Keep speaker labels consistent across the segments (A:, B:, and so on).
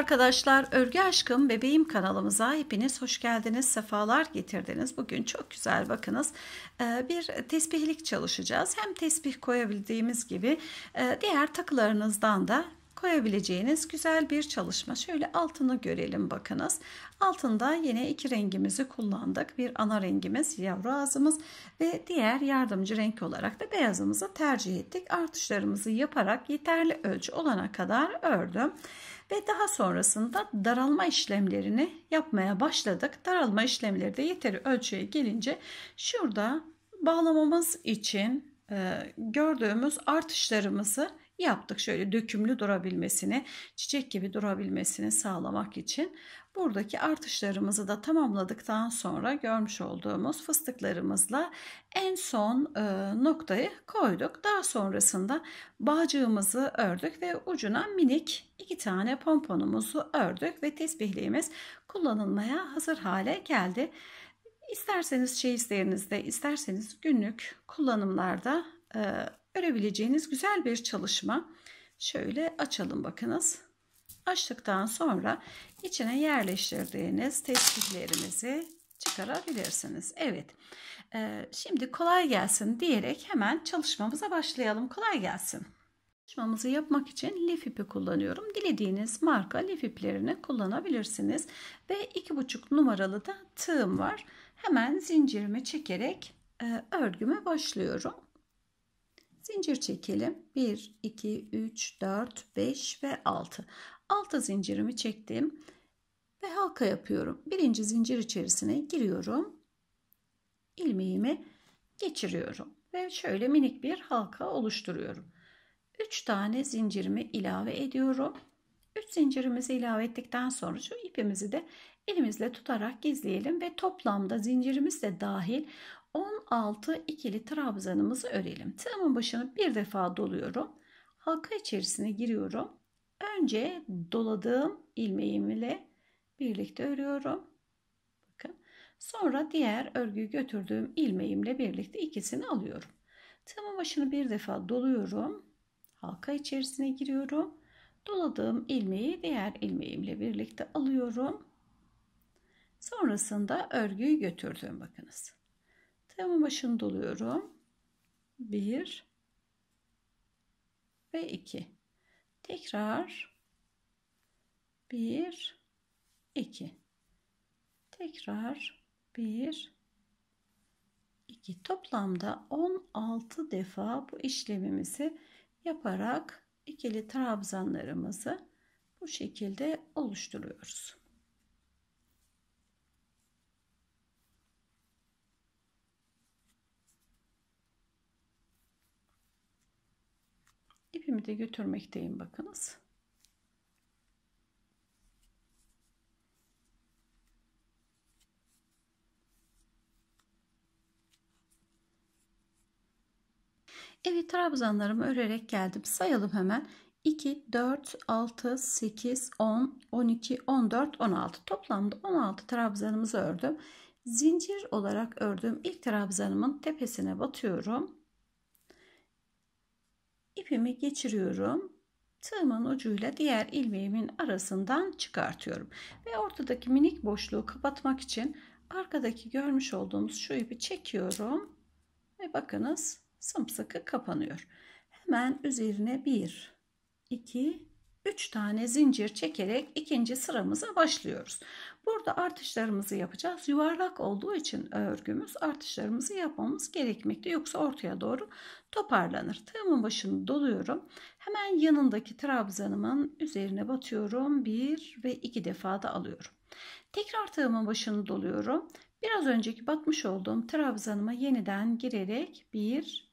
A: arkadaşlar, Örgü Aşkım Bebeğim kanalımıza hepiniz hoş geldiniz, sefalar getirdiniz. Bugün çok güzel bakınız e, bir tesbihlik çalışacağız. Hem tesbih koyabildiğimiz gibi e, diğer takılarınızdan da koyabileceğiniz güzel bir çalışma. Şöyle altını görelim bakınız. Altında yine iki rengimizi kullandık. Bir ana rengimiz yavru ağzımız ve diğer yardımcı renk olarak da beyazımızı tercih ettik. Artışlarımızı yaparak yeterli ölçü olana kadar ördüm ve daha sonrasında daralma işlemlerini yapmaya başladık. Daralma işlemleri de yeteri ölçüye gelince şurada bağlamamız için e, gördüğümüz artışlarımızı yaptık. Şöyle dökümlü durabilmesini, çiçek gibi durabilmesini sağlamak için buradaki artışlarımızı da tamamladıktan sonra görmüş olduğumuz fıstıklarımızla en son e, noktayı koyduk. Daha sonrasında bağcığımızı ördük ve ucuna minik iki tane pomponumuzu ördük ve tesbihliğimiz kullanılmaya hazır hale geldi. İsterseniz şehislerinizde, isterseniz günlük kullanımlarda e, örebileceğiniz güzel bir çalışma. Şöyle açalım bakınız. Açtıktan sonra içine yerleştirdiğiniz tespitlerinizi çıkarabilirsiniz. Evet. E, şimdi kolay gelsin diyerek hemen çalışmamıza başlayalım. Kolay gelsin. Çalışmamızı yapmak için lif ipi kullanıyorum. Dilediğiniz marka lif iplerini kullanabilirsiniz. Ve iki buçuk numaralı da tığım var. Hemen zincirimi çekerek e, örgüme başlıyorum. Zincir çekelim. 1, 2, 3, 4, 5 ve 6. 6 zincirimi çektim ve halka yapıyorum. Birinci zincir içerisine giriyorum. ilmeğimi geçiriyorum ve şöyle minik bir halka oluşturuyorum. 3 tane zincirimi ilave ediyorum. 3 zincirimizi ilave ettikten sonra şu ipimizi de elimizle tutarak gizleyelim ve toplamda zincirimiz de dahil 16 ikili trabzanımızı örelim. Tığımın başını bir defa doluyorum. Halka içerisine giriyorum. Önce doladığım ilmeğimle birlikte örüyorum. Bakın. Sonra diğer örgüyü götürdüğüm ilmeğimle birlikte ikisini alıyorum. Tığımın başını bir defa doluyorum. Halka içerisine giriyorum. Doladığım ilmeği diğer ilmeğimle birlikte alıyorum. Sonrasında örgüyü götürdüm bakınız. Tığımın başını doluyorum. 1 ve 2. Tekrar 1 2. Tekrar 1 2. Toplamda 16 defa bu işlemimizi yaparak ikili trabzanlarımızı bu şekilde oluşturuyoruz. ipimi de götürmekteyim bakınız. Evet trabzanlarımı örerek geldim. Sayalım hemen. 2, 4, 6, 8, 10, 12, 14, 16. Toplamda 16 trabzanımızı ördüm. Zincir olarak ördüğüm ilk trabzanımın tepesine batıyorum ipimi geçiriyorum. Tığımın ucuyla diğer ilmeğimin arasından çıkartıyorum. Ve ortadaki minik boşluğu kapatmak için arkadaki görmüş olduğumuz şu ipi çekiyorum. Ve bakınız sımsıkı kapanıyor. Hemen üzerine 1, 2, 3 tane zincir çekerek ikinci sıramıza başlıyoruz. Burada artışlarımızı yapacağız. Yuvarlak olduğu için örgümüz artışlarımızı yapmamız gerekmekte. Yoksa ortaya doğru toparlanır. Tığımın başını doluyorum. Hemen yanındaki trabzanımın üzerine batıyorum. 1 ve 2 defa da alıyorum. Tekrar tığımın başını doluyorum. Biraz önceki batmış olduğum trabzanıma yeniden girerek 1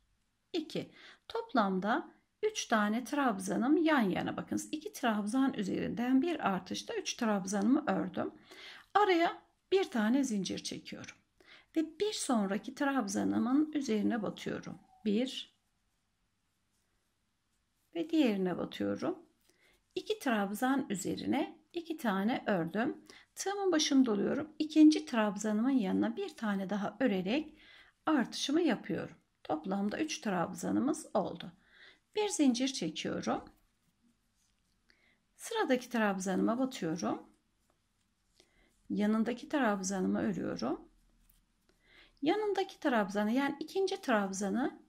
A: 2 toplamda 3 tane trabzanım yan yana bakınız. 2 trabzan üzerinden bir artışta 3 trabzanımı ördüm. Araya bir tane zincir çekiyorum. Ve bir sonraki trabzanımın üzerine batıyorum. 1 ve diğerine batıyorum. 2 trabzan üzerine 2 tane ördüm. Tığımın başını doluyorum. İkinci trabzanımın yanına bir tane daha örerek artışımı yapıyorum. Toplamda 3 trabzanımız oldu. Bir zincir çekiyorum. Sıradaki trabzanıma batıyorum. Yanındaki trabzanımı örüyorum. Yanındaki trabzanı yani ikinci trabzanı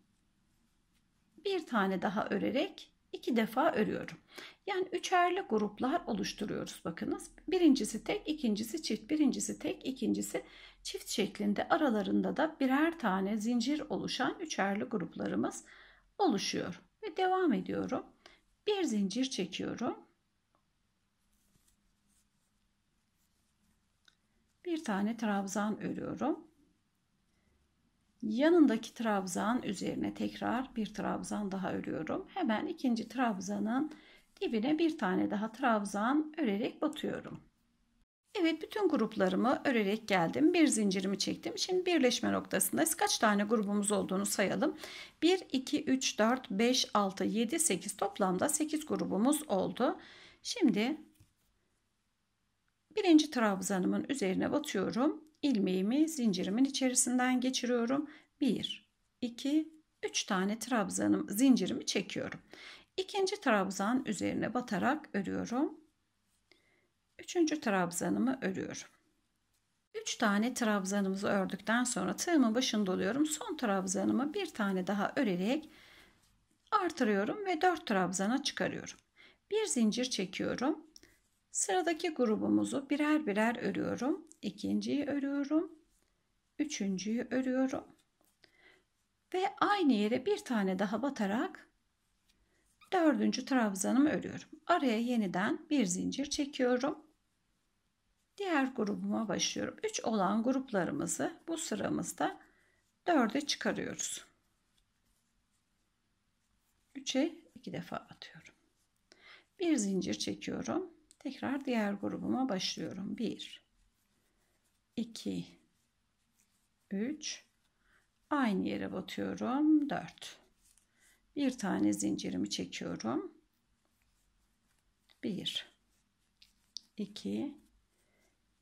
A: bir tane daha örerek iki defa örüyorum. Yani üçerli gruplar oluşturuyoruz bakınız. Birincisi tek, ikincisi çift, birincisi tek, ikincisi çift şeklinde aralarında da birer tane zincir oluşan üçerli gruplarımız oluşuyor. Ve devam ediyorum. Bir zincir çekiyorum. Bir tane trabzan örüyorum. Yanındaki trabzan üzerine tekrar bir trabzan daha örüyorum. Hemen ikinci trabzanın dibine bir tane daha trabzan örerek batıyorum. Evet bütün gruplarımı örerek geldim. Bir zincirimi çektim. Şimdi birleşme noktasında Kaç tane grubumuz olduğunu sayalım. 1, 2, 3, 4, 5, 6, 7, 8 toplamda 8 grubumuz oldu. Şimdi birinci trabzanımın üzerine batıyorum. İlmeğimi zincirimin içerisinden geçiriyorum. 1, 2, 3 tane trabzanım zincirimi çekiyorum. İkinci trabzan üzerine batarak örüyorum. Üçüncü trabzanımı örüyorum. 3 tane trabzanımızı ördükten sonra tığımın başını doluyorum. Son trabzanımı bir tane daha örerek artırıyorum ve 4 trabzana çıkarıyorum. Bir zincir çekiyorum. Sıradaki grubumuzu birer birer örüyorum. İkinciyi örüyorum. Üçüncüyü örüyorum. Ve aynı yere bir tane daha batarak dördüncü trabzanımı örüyorum. Araya yeniden bir zincir çekiyorum Diğer grubuma başlıyorum. 3 olan gruplarımızı bu sıramızda 4'e çıkarıyoruz. 3'e 2 defa atıyorum. Bir zincir çekiyorum. Tekrar diğer grubuma başlıyorum. 1 2 3 aynı yere batıyorum. 4 bir tane zincirimi çekiyorum. 1 2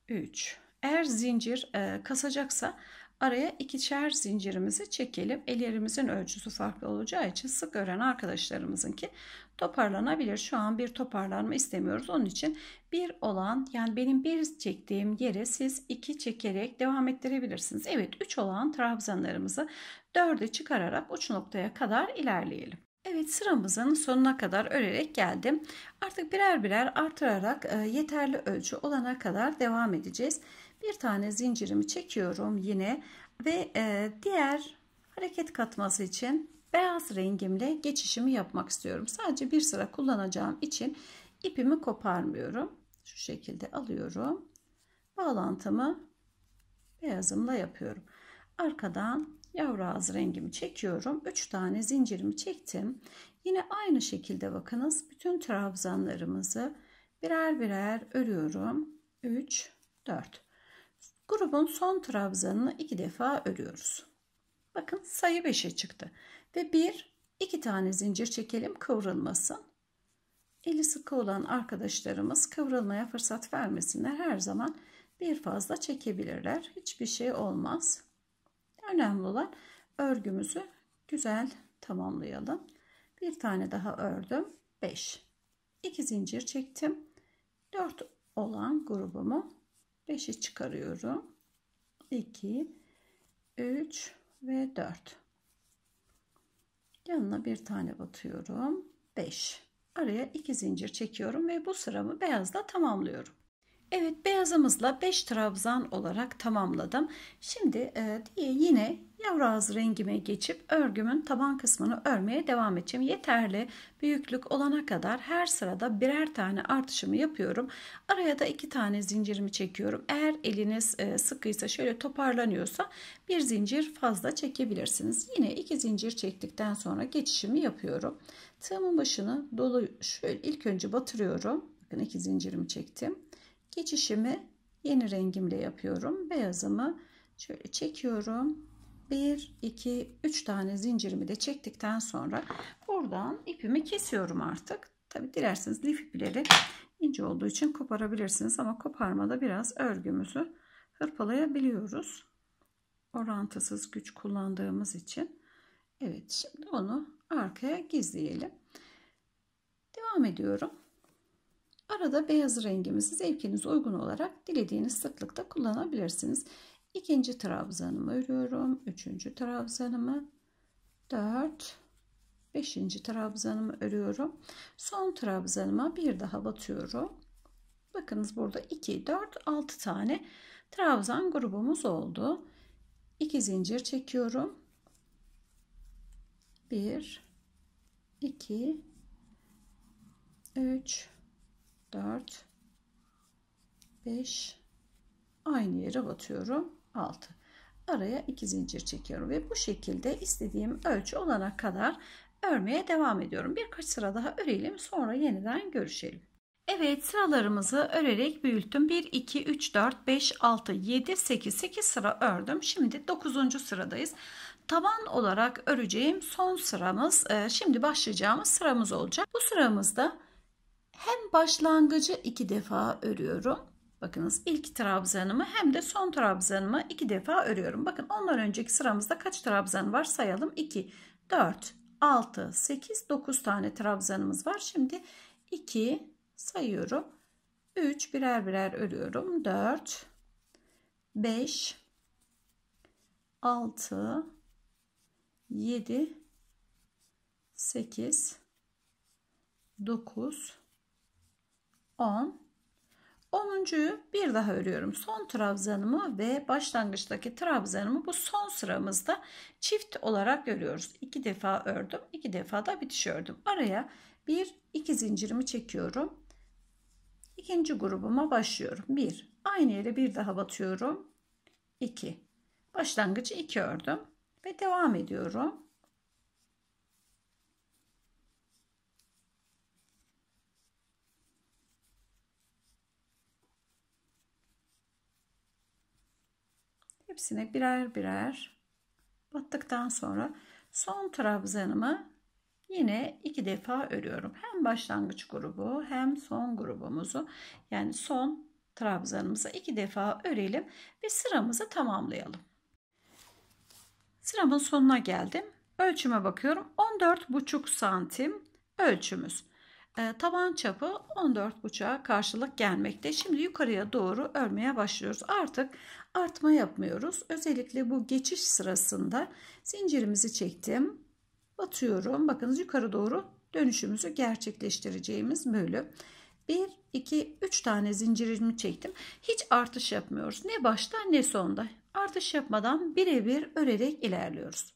A: 3. Eğer zincir e, kasacaksa araya ikişer zincirimizi çekelim. Ellerimizin ölçüsü farklı olacağı için sık öğren arkadaşlarımızınki toparlanabilir. Şu an bir toparlanma istemiyoruz. Onun için bir olan yani benim bir çektiğim yere siz iki çekerek devam ettirebilirsiniz. Evet 3 olan trabzanlarımızı dörde çıkararak uç noktaya kadar ilerleyelim. Evet sıramızın sonuna kadar örerek geldim. Artık birer birer artırarak e, yeterli ölçü olana kadar devam edeceğiz. Bir tane zincirimi çekiyorum yine ve e, diğer hareket katması için beyaz rengimle geçişimi yapmak istiyorum. Sadece bir sıra kullanacağım için ipimi koparmıyorum. Şu şekilde alıyorum. Bağlantımı beyazımla yapıyorum. Arkadan Yavru ağız rengimi çekiyorum. 3 tane zincirimi çektim. Yine aynı şekilde bakınız bütün trabzanlarımızı birer birer örüyorum. 3, 4. Grubun son trabzanını iki defa örüyoruz. Bakın sayı 5'e çıktı. Ve 1, 2 tane zincir çekelim kıvrılmasın. Eli sıkı olan arkadaşlarımız kıvrılmaya fırsat vermesinler. Her zaman bir fazla çekebilirler. Hiçbir şey olmaz. Önemli olan örgümüzü güzel tamamlayalım. Bir tane daha ördüm. 5. 2 zincir çektim. 4 olan grubumu 5'i çıkarıyorum. 2 3 ve 4. Yanına bir tane batıyorum. 5. Araya 2 zincir çekiyorum ve bu sıramı beyazla tamamlıyorum. Evet beyazımızla 5 trabzan olarak tamamladım. Şimdi e, diye yine yavru ağız rengime geçip örgümün taban kısmını örmeye devam edeceğim. Yeterli büyüklük olana kadar her sırada birer tane artışımı yapıyorum. Araya da iki tane zincirimi çekiyorum. Eğer eliniz e, sıkıysa şöyle toparlanıyorsa bir zincir fazla çekebilirsiniz. Yine iki zincir çektikten sonra geçişimi yapıyorum. Tığımın başını dolu şöyle ilk önce batırıyorum. Bakın iki zincirimi çektim geçişimi yeni rengimle yapıyorum. Beyazımı şöyle çekiyorum. 1, 2, 3 tane zincirimi de çektikten sonra buradan ipimi kesiyorum artık. Tabi dilerseniz lif ipleri ince olduğu için koparabilirsiniz ama koparmada biraz örgümüzü hırpalayabiliyoruz. Orantısız güç kullandığımız için. Evet şimdi onu arkaya gizleyelim. Devam ediyorum. Arada beyaz rengimizi zevkiniz uygun olarak dilediğiniz sıklıkta kullanabilirsiniz. İkinci trabzanımı örüyorum. Üçüncü trabzanımı. Dört. Beşinci trabzanımı örüyorum. Son trabzanıma bir daha batıyorum. Bakınız burada 2, 4, 6 tane trabzan grubumuz oldu. 2 zincir çekiyorum. 1, 2, 3, 4 5 aynı yere batıyorum 6 araya 2 zincir çekiyorum ve bu şekilde istediğim ölçü olana kadar örmeye devam ediyorum birkaç sıra daha örelim sonra yeniden görüşelim Evet sıralarımızı örerek büyüttüm. 1, 2, 3, 4, 5, 6, 7, 8, 8 sıra ördüm. Şimdi 9. sıradayız. Taban olarak öreceğim son sıramız, e, şimdi başlayacağımız sıramız olacak. Bu sıramızda hem başlangıcı iki defa örüyorum. Bakınız ilk trabzanımı hem de son trabzanımı iki defa örüyorum. Bakın ondan önceki sıramızda kaç trabzan var sayalım. 2, 4, 6, 8, 9 tane trabzanımız var. Şimdi 2 sayıyorum. 3 birer birer örüyorum. 4, 5, 6, 7, 8, 9, 10. 10.yu bir daha örüyorum. Son trabzanımı ve başlangıçtaki trabzanımı bu son sıramızda çift olarak örüyoruz. iki defa ördüm. iki defa da bitiş ördüm. Araya bir iki zincirimi çekiyorum. ikinci grubuma başlıyorum. bir Aynı yere bir daha batıyorum. 2. Başlangıcı 2 ördüm ve devam ediyorum. Hepsini birer birer battıktan sonra son trabzanımı yine iki defa örüyorum. Hem başlangıç grubu hem son grubumuzu yani son trabzanımızı iki defa örelim ve sıramızı tamamlayalım. Sıramın sonuna geldim. Ölçüme bakıyorum. 14,5 santim ölçümüz. Ee, taban çapı 14,5'a karşılık gelmekte. Şimdi yukarıya doğru örmeye başlıyoruz. Artık artma yapmıyoruz. Özellikle bu geçiş sırasında zincirimizi çektim. Batıyorum. Bakınız yukarı doğru dönüşümüzü gerçekleştireceğimiz bölüm. 1, 2, 3 tane zincirimi çektim. Hiç artış yapmıyoruz. Ne başta ne sonda. Artış yapmadan birebir örerek ilerliyoruz.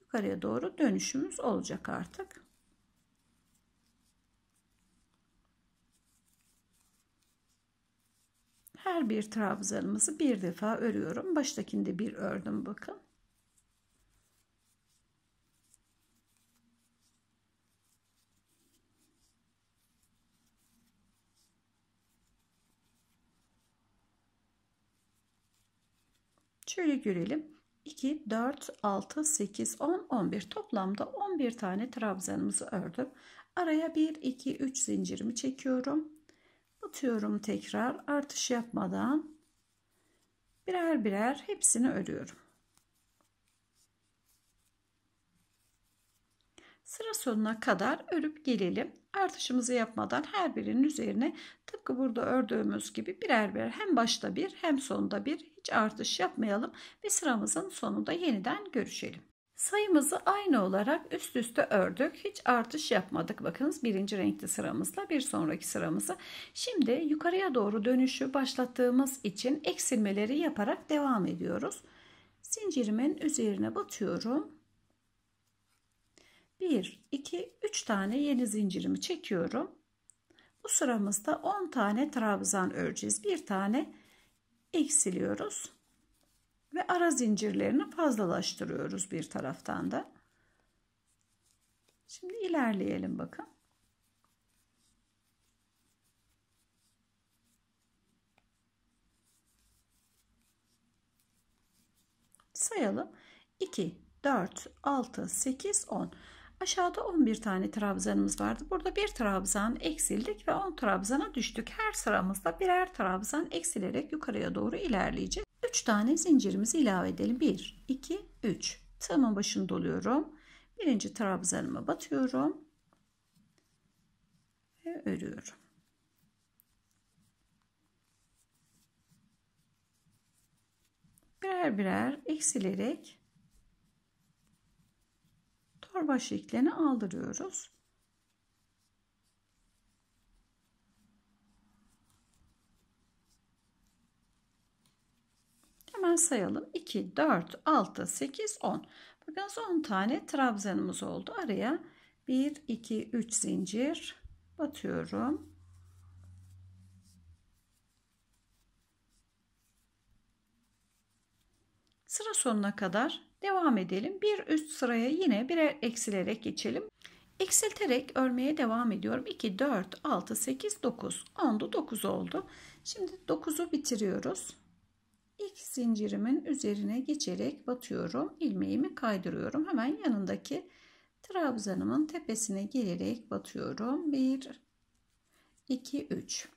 A: Yukarıya doğru dönüşümüz olacak artık. her bir trabzanımızı bir defa örüyorum. Baştakinde bir ördüm bakın. Şöyle görelim. 2, 4, 6, 8, 10, 11 toplamda 11 tane trabzanımızı ördüm. Araya 1, 2, 3 zincirimi çekiyorum batıyorum tekrar artış yapmadan birer birer hepsini örüyorum. Sıra sonuna kadar örüp gelelim. Artışımızı yapmadan her birinin üzerine tıpkı burada ördüğümüz gibi birer birer hem başta bir hem sonunda bir hiç artış yapmayalım ve sıramızın sonunda yeniden görüşelim. Sayımızı aynı olarak üst üste ördük. Hiç artış yapmadık. Bakınız birinci renkli sıramızla bir sonraki sıramızı. Şimdi yukarıya doğru dönüşü başlattığımız için eksilmeleri yaparak devam ediyoruz. Zincirimin üzerine batıyorum. 1, 2, 3 tane yeni zincirimi çekiyorum. Bu sıramızda 10 tane trabzan öreceğiz. Bir tane eksiliyoruz ve ara zincirlerini fazlalaştırıyoruz bir taraftan da. Şimdi ilerleyelim bakın. Sayalım. 2, 4, 6, 8, 10. Aşağıda 11 tane trabzanımız vardı. Burada bir trabzan eksildik ve 10 trabzana düştük. Her sıramızda birer trabzan eksilerek yukarıya doğru ilerleyeceğiz. 3 tane zincirimizi ilave edelim. 1, 2, 3. Tığımın başını doluyorum. Birinci trabzanıma batıyorum. Ve örüyorum. Birer birer eksilerek baş iplerini aldırıyoruz. Hemen sayalım. 2, 4, 6, 8, 10. bakın 10 tane trabzanımız oldu. Araya 1, 2, 3 zincir batıyorum. Sıra sonuna kadar Devam edelim. Bir üst sıraya yine birer eksilerek geçelim. Eksilterek örmeye devam ediyorum. 2, 4, 6, 8, 9. 10'du 9 oldu. Şimdi 9'u bitiriyoruz. İlk zincirimin üzerine geçerek batıyorum. ilmeğimi kaydırıyorum. Hemen yanındaki trabzanımın tepesine gelerek batıyorum. 1, 2, 3.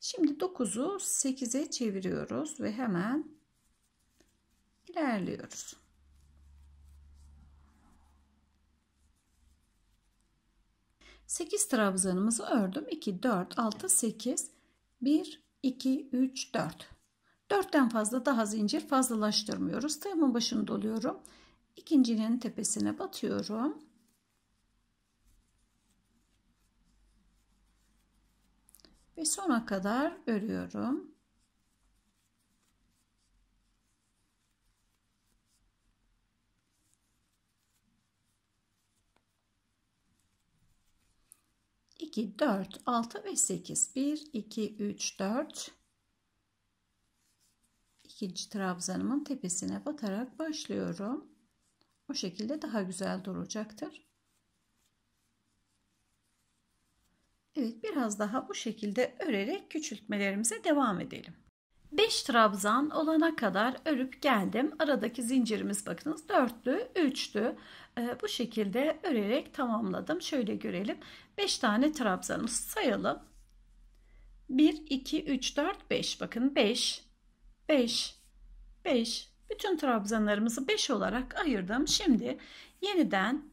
A: Şimdi 9'u 8'e çeviriyoruz ve hemen ilerliyoruz. 8 trabzanımızı ördüm. 2, 4, 6, 8, 1, 2, 3, 4. 4'ten fazla daha zincir fazlalaştırmıyoruz. Tığımın başını doluyorum. İkincinin tepesine batıyorum. Ve sona kadar örüyorum. 2, 4, 6 ve 8. 1, 2, 3, 4. İkinci trabzanımın tepesine batarak başlıyorum. O şekilde daha güzel duracaktır. Evet biraz daha bu şekilde örerek küçültmelerimize devam edelim. 5 trabzan olana kadar örüp geldim. Aradaki zincirimiz bakınız 4'lü, 3'lü. E, ee, bu şekilde örerek tamamladım. Şöyle görelim. 5 tane trabzanımız sayalım. 1, 2, 3, 4, 5. Bakın 5, 5, 5. Bütün trabzanlarımızı 5 olarak ayırdım. Şimdi yeniden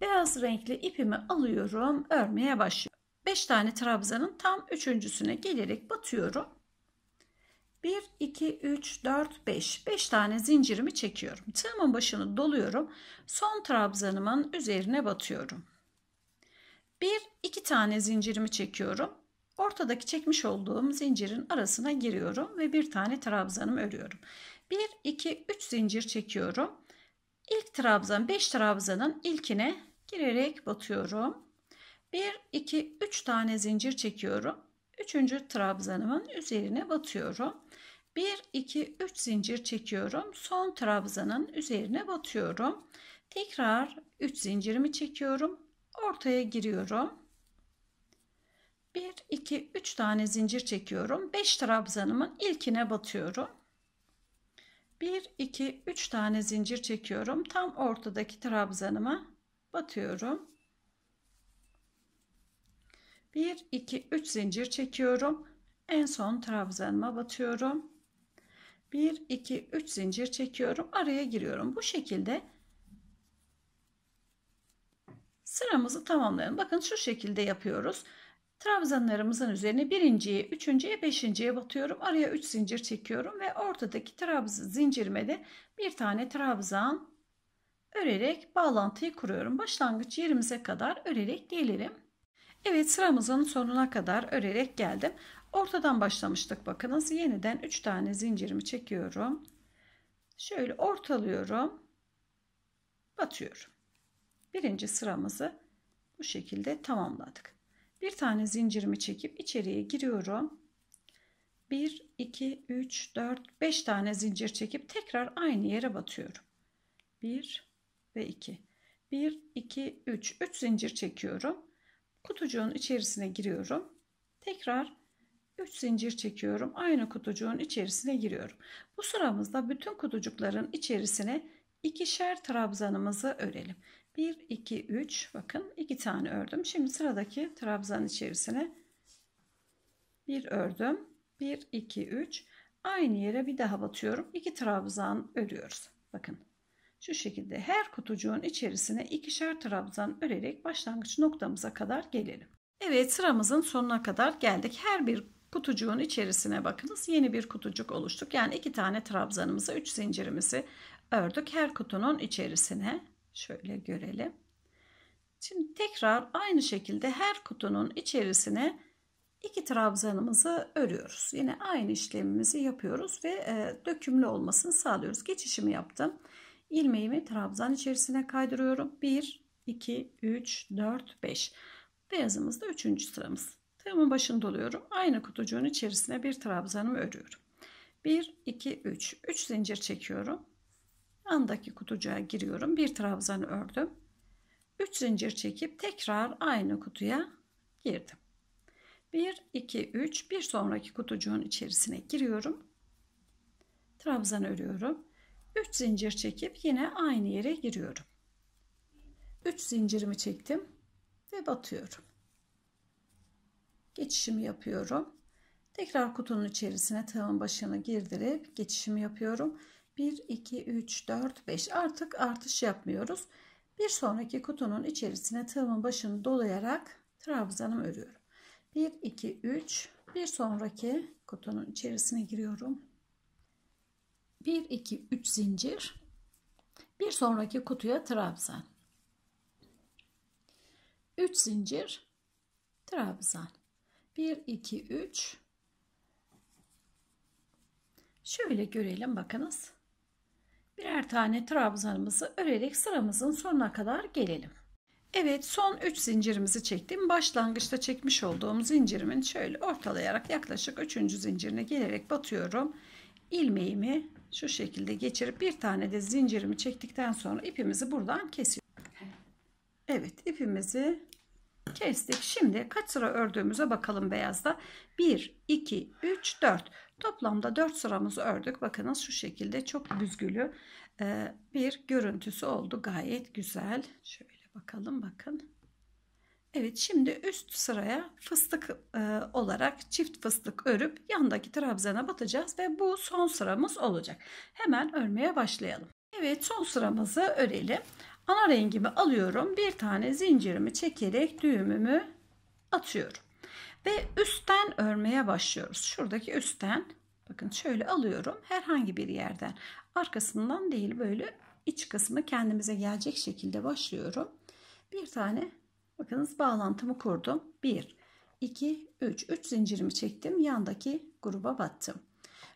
A: beyaz renkli ipimi alıyorum. Örmeye başlıyorum. 5 tane trabzanın tam üçüncüsüne gelerek batıyorum 1, 2, 3, 4, 5. 5 tane zincirimi çekiyorum. Tığımın başını doluyorum. Son trabzanımın üzerine batıyorum. 1, 2 tane zincirimi çekiyorum. Ortadaki çekmiş olduğum zincirin arasına giriyorum ve bir tane trabzanımı örüyorum. 1, 2, 3 zincir çekiyorum. İlk trabzan, 5 trabzanın ilkine girerek batıyorum. 1, 2, 3 tane zincir çekiyorum. Üçüncü trabzanımın üzerine batıyorum. 1, 2, 3 zincir çekiyorum. Son trabzanın üzerine batıyorum. Tekrar 3 zincirimi çekiyorum. Ortaya giriyorum. 1, 2, 3 tane zincir çekiyorum. 5 trabzanımın ilkine batıyorum. 1, 2, 3 tane zincir çekiyorum. Tam ortadaki trabzanıma batıyorum. 1, 2, 3 zincir çekiyorum. En son trabzanıma batıyorum. 1 2 3 zincir çekiyorum araya giriyorum bu şekilde sıramızı tamamlayalım bakın şu şekilde yapıyoruz trabzanlarımızın üzerine birinciye üçüncüye beşinciye batıyorum araya 3 zincir çekiyorum ve ortadaki trabzan zincirime de bir tane trabzan örerek bağlantıyı kuruyorum başlangıç yerimize kadar örerek gelelim Evet sıramızın sonuna kadar örerek geldim. Ortadan başlamıştık bakınız. Yeniden 3 tane zincirimi çekiyorum. Şöyle ortalıyorum. Batıyorum. Birinci sıramızı bu şekilde tamamladık. Bir tane zincirimi çekip içeriye giriyorum. 1, 2, 3, 4, 5 tane zincir çekip tekrar aynı yere batıyorum. 1 ve 2. 1, 2, 3. 3 zincir çekiyorum. Kutucuğun içerisine giriyorum. Tekrar 3 zincir çekiyorum. Aynı kutucuğun içerisine giriyorum. Bu sıramızda bütün kutucukların içerisine ikişer trabzanımızı örelim. 1, 2, 3 bakın 2 tane ördüm. Şimdi sıradaki trabzan içerisine bir ördüm. 1, 2, 3 aynı yere bir daha batıyorum. 2 trabzan örüyoruz. Bakın şu şekilde her kutucuğun içerisine ikişer trabzan örerek başlangıç noktamıza kadar gelelim. Evet sıramızın sonuna kadar geldik. Her bir kutucuğun içerisine bakınız. Yeni bir kutucuk oluştuk. Yani iki tane trabzanımızı, üç zincirimizi ördük. Her kutunun içerisine şöyle görelim. Şimdi tekrar aynı şekilde her kutunun içerisine iki trabzanımızı örüyoruz. Yine aynı işlemimizi yapıyoruz ve e, dökümlü olmasını sağlıyoruz. Geçişimi yaptım. Ilmeğimi trabzan içerisine kaydırıyorum. 1, 2, 3, 4, 5. Beyazımız da 3. sıramız. Tığımın başını doluyorum. Aynı kutucuğun içerisine bir trabzanımı örüyorum. 1, 2, 3. 3 zincir çekiyorum. Yandaki kutucuğa giriyorum. Bir trabzanı ördüm. 3 zincir çekip tekrar aynı kutuya girdim. 1, 2, 3. Bir sonraki kutucuğun içerisine giriyorum. Trabzan örüyorum. 3 zincir çekip yine aynı yere giriyorum. 3 zincirimi çektim ve batıyorum geçişimi yapıyorum. Tekrar kutunun içerisine tığımın başını girdirip geçişimi yapıyorum. 1, 2, 3, 4, 5 artık artış yapmıyoruz. Bir sonraki kutunun içerisine tığımın başını dolayarak trabzanımı örüyorum. 1, 2, 3 bir sonraki kutunun içerisine giriyorum. 1, 2, 3 zincir. Bir sonraki kutuya trabzan. 3 zincir trabzan. 1 2 3 şöyle görelim bakınız birer tane trabzanımızı örerek sıramızın sonuna kadar gelelim Evet son 3 zincirimizi çektim başlangıçta çekmiş olduğum zincirimin şöyle ortalayarak yaklaşık 3. zincirine gelerek batıyorum ilmeğimi şu şekilde geçirip bir tane de zincirimi çektikten sonra ipimizi buradan kesiyorum Evet ipimizi kestik. Şimdi kaç sıra ördüğümüze bakalım beyazda. 1, 2, 3, 4. Toplamda 4 sıramızı ördük. Bakınız şu şekilde çok büzgülü e, bir görüntüsü oldu. Gayet güzel. Şöyle bakalım bakın. Evet şimdi üst sıraya fıstık e, olarak çift fıstık örüp yandaki trabzana batacağız ve bu son sıramız olacak. Hemen örmeye başlayalım. Evet son sıramızı örelim. Ana rengimi alıyorum. Bir tane zincirimi çekerek düğümümü atıyorum. Ve üstten örmeye başlıyoruz. Şuradaki üstten bakın şöyle alıyorum. Herhangi bir yerden arkasından değil böyle iç kısmı kendimize gelecek şekilde başlıyorum. Bir tane bakınız bağlantımı kurdum. 1, 2, 3. 3 zincirimi çektim. Yandaki gruba battım.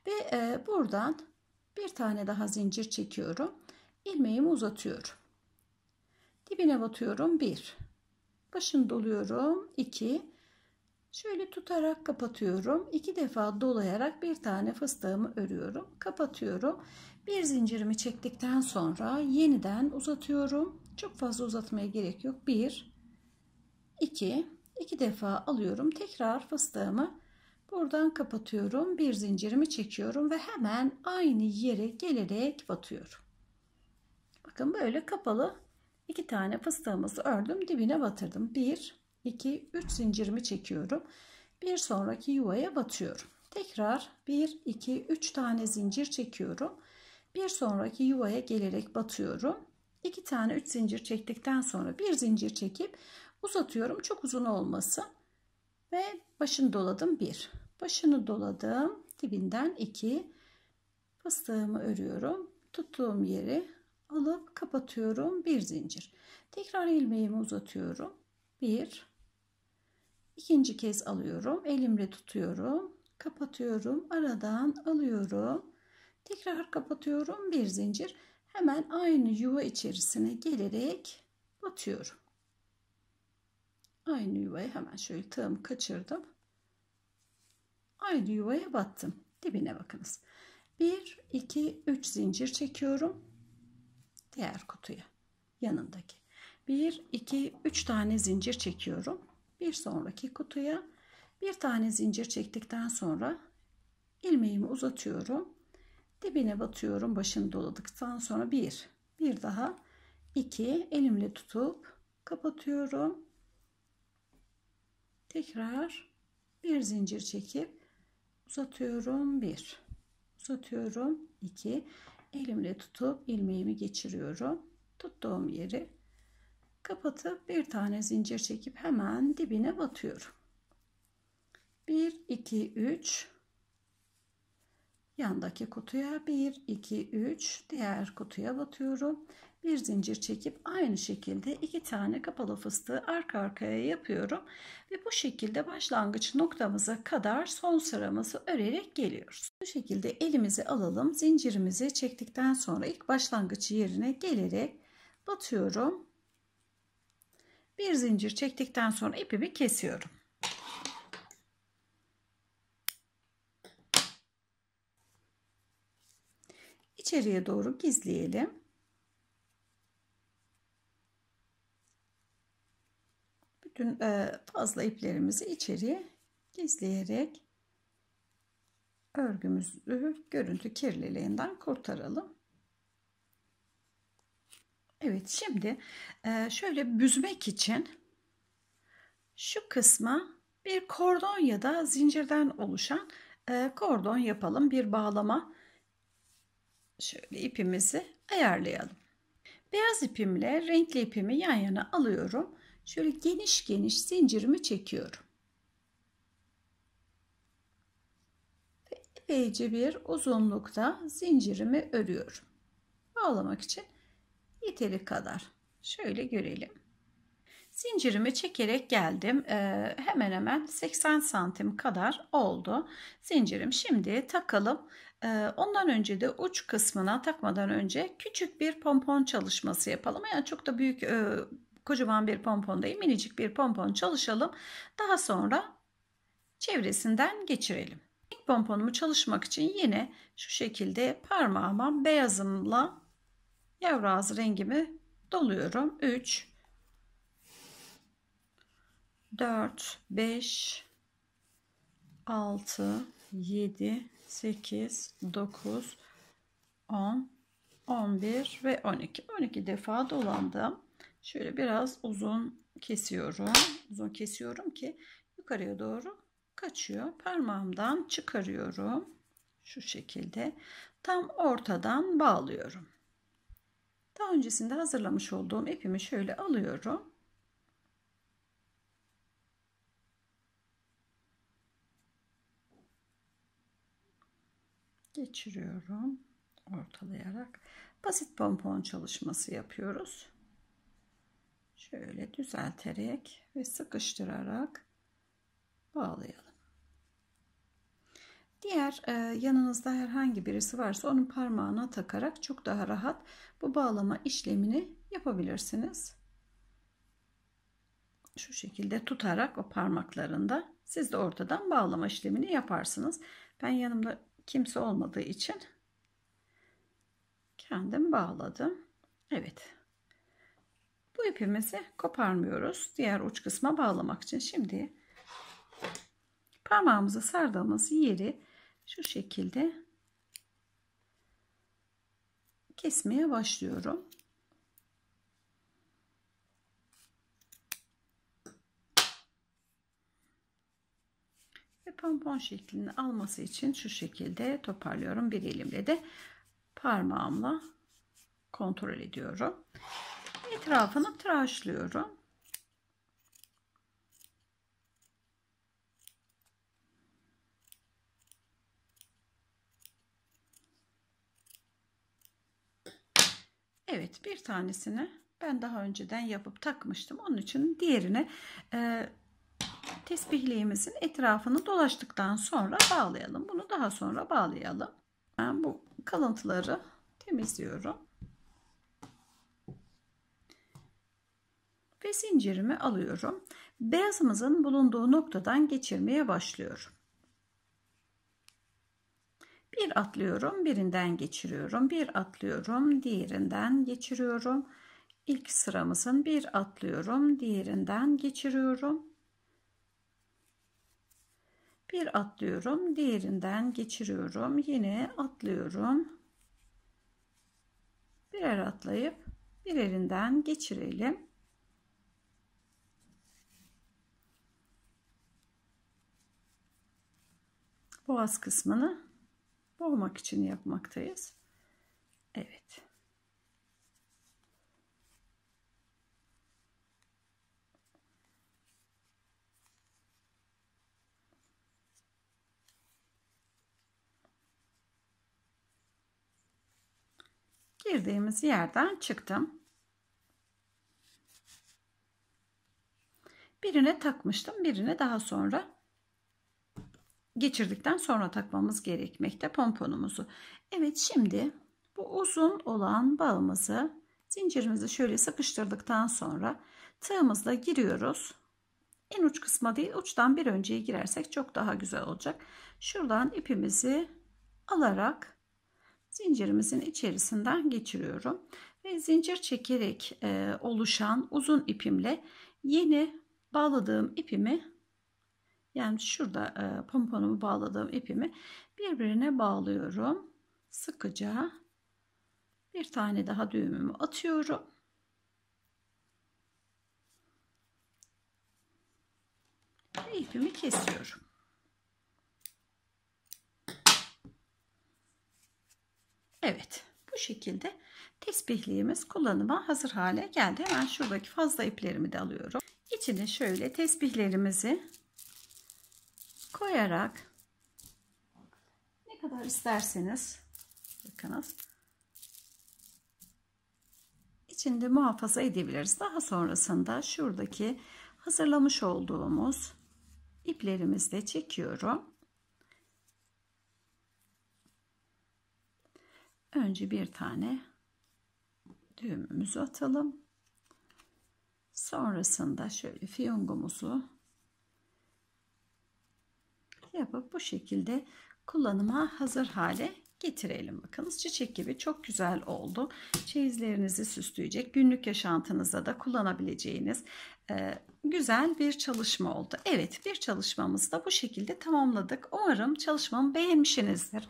A: Ve e, buradan bir tane daha zincir çekiyorum. Ilmeğimi uzatıyorum. Dibine batıyorum 1. Başını doluyorum 2. Şöyle tutarak kapatıyorum. 2 defa dolayarak bir tane fıstığımı örüyorum. Kapatıyorum. Bir zincirimi çektikten sonra yeniden uzatıyorum. Çok fazla uzatmaya gerek yok. 1 2 2 defa alıyorum. Tekrar fıstığımı buradan kapatıyorum. Bir zincirimi çekiyorum ve hemen aynı yere gelerek batıyorum. Bakın böyle kapalı 2 tane fıstığımızı ördüm dibine batırdım 1 2 3 zincirimi çekiyorum bir sonraki yuvaya batıyorum tekrar 1 2 3 tane zincir çekiyorum bir sonraki yuvaya gelerek batıyorum 2 tane 3 zincir çektikten sonra bir zincir çekip uzatıyorum çok uzun olması ve başını doladım 1 başını doladım dibinden 2 fıstığımı örüyorum tuttuğum yeri alıp kapatıyorum bir zincir tekrar ilmeğimi uzatıyorum bir ikinci kez alıyorum elimle tutuyorum kapatıyorum aradan alıyorum tekrar kapatıyorum bir zincir hemen aynı yuva içerisine gelerek batıyorum aynı yuvayı hemen şöyle tığımı kaçırdım aynı yuvaya battım dibine bakınız 1 2 3 zincir çekiyorum diğer kutuya yanındaki. 1, 2, 3 tane zincir çekiyorum. Bir sonraki kutuya bir tane zincir çektikten sonra ilmeğimi uzatıyorum. Dibine batıyorum. Başını doladıktan sonra bir, bir daha iki elimle tutup kapatıyorum. Tekrar bir zincir çekip uzatıyorum. bir uzatıyorum. iki elimle tutup ilmeğimi geçiriyorum. Tuttuğum yeri kapatıp bir tane zincir çekip hemen dibine batıyorum. 1 2 3 yandaki kutuya 1 2 3 diğer kutuya batıyorum bir zincir çekip aynı şekilde iki tane kapalı fıstığı arka arkaya yapıyorum ve bu şekilde başlangıç noktamıza kadar son sıramızı örerek geliyoruz. Bu şekilde elimizi alalım zincirimizi çektikten sonra ilk başlangıç yerine gelerek batıyorum. Bir zincir çektikten sonra ipimi kesiyorum. İçeriye doğru gizleyelim. Dün e, fazla iplerimizi içeriye gizleyerek örgümüzü görüntü kirliliğinden kurtaralım. Evet şimdi e, şöyle büzmek için şu kısma bir kordon ya da zincirden oluşan e, kordon yapalım. Bir bağlama şöyle ipimizi ayarlayalım. Beyaz ipimle renkli ipimi yan yana alıyorum. Şöyle geniş geniş zincirimi çekiyorum. Ve epeyce bir uzunlukta zincirimi örüyorum. Bağlamak için yeteri kadar. Şöyle görelim. Zincirimi çekerek geldim. Ee, hemen hemen 80 santim kadar oldu. Zincirim şimdi takalım. Ee, ondan önce de uç kısmına takmadan önce küçük bir pompon çalışması yapalım. Yani çok da büyük e, kocaman bir pompondayım. Minicik bir pompon çalışalım. Daha sonra çevresinden geçirelim. İlk pomponumu çalışmak için yine şu şekilde parmağıma beyazımla yavru ağzı rengimi doluyorum. 3 4 5 6 7 8 9 10 11 ve 12 12 defa dolandım Şöyle biraz uzun kesiyorum. Uzun kesiyorum ki yukarıya doğru kaçıyor. Parmağımdan çıkarıyorum. Şu şekilde tam ortadan bağlıyorum. Daha öncesinde hazırlamış olduğum ipimi şöyle alıyorum. Geçiriyorum ortalayarak. Basit pompon çalışması yapıyoruz şöyle düzelterek ve sıkıştırarak bağlayalım. Diğer e, yanınızda herhangi birisi varsa onun parmağına takarak çok daha rahat bu bağlama işlemini yapabilirsiniz. Şu şekilde tutarak o parmaklarında siz de ortadan bağlama işlemini yaparsınız. Ben yanımda kimse olmadığı için kendim bağladım. Evet bu ipimizi koparmıyoruz. Diğer uç kısma bağlamak için şimdi parmağımızı sardığımız yeri şu şekilde kesmeye başlıyorum. Ve pompon şeklini alması için şu şekilde toparlıyorum. Bir elimle de parmağımla kontrol ediyorum etrafını tıraşlıyorum. Evet bir tanesini ben daha önceden yapıp takmıştım. Onun için diğerini e, tesbihliğimizin etrafını dolaştıktan sonra bağlayalım. Bunu daha sonra bağlayalım. Ben bu kalıntıları temizliyorum. ve zincirimi alıyorum. Beyazımızın bulunduğu noktadan geçirmeye başlıyorum. Bir atlıyorum, birinden geçiriyorum, bir atlıyorum, diğerinden geçiriyorum. İlk sıramızın bir atlıyorum, diğerinden geçiriyorum. Bir atlıyorum, diğerinden geçiriyorum. Yine atlıyorum. Birer atlayıp birerinden geçirelim. boğaz kısmını boğmak için yapmaktayız. Evet. girdiğimiz yerden çıktım. Birine takmıştım, birine daha sonra geçirdikten sonra takmamız gerekmekte pomponumuzu. Evet şimdi bu uzun olan bağımızı zincirimizi şöyle sıkıştırdıktan sonra tığımızla giriyoruz. En uç kısma değil uçtan bir önceye girersek çok daha güzel olacak. Şuradan ipimizi alarak zincirimizin içerisinden geçiriyorum. Ve zincir çekerek e, oluşan uzun ipimle yeni bağladığım ipimi yani şurada e, pomponumu bağladığım ipimi birbirine bağlıyorum. Sıkıca bir tane daha düğümümü atıyorum. Ve ipimi kesiyorum. Evet bu şekilde tesbihliğimiz kullanıma hazır hale geldi. Hemen şuradaki fazla iplerimi de alıyorum. İçine şöyle tesbihlerimizi koyarak ne kadar isterseniz bakınız içinde muhafaza edebiliriz. Daha sonrasında şuradaki hazırlamış olduğumuz iplerimizle çekiyorum. Önce bir tane düğümümüzü atalım. Sonrasında şöyle fiyongumuzu yapıp bu şekilde kullanıma hazır hale getirelim. Bakınız çiçek gibi çok güzel oldu. Çeyizlerinizi süsleyecek, günlük yaşantınıza da kullanabileceğiniz e, güzel bir çalışma oldu. Evet bir çalışmamızı da bu şekilde tamamladık. Umarım çalışmamı beğenmişsinizdir.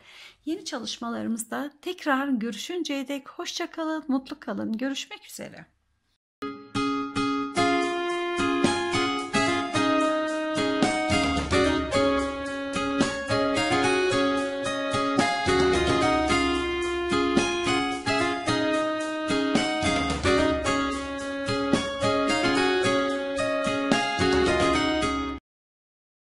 A: Yeni çalışmalarımızda tekrar görüşünceye dek hoşçakalın, mutlu kalın. Görüşmek üzere.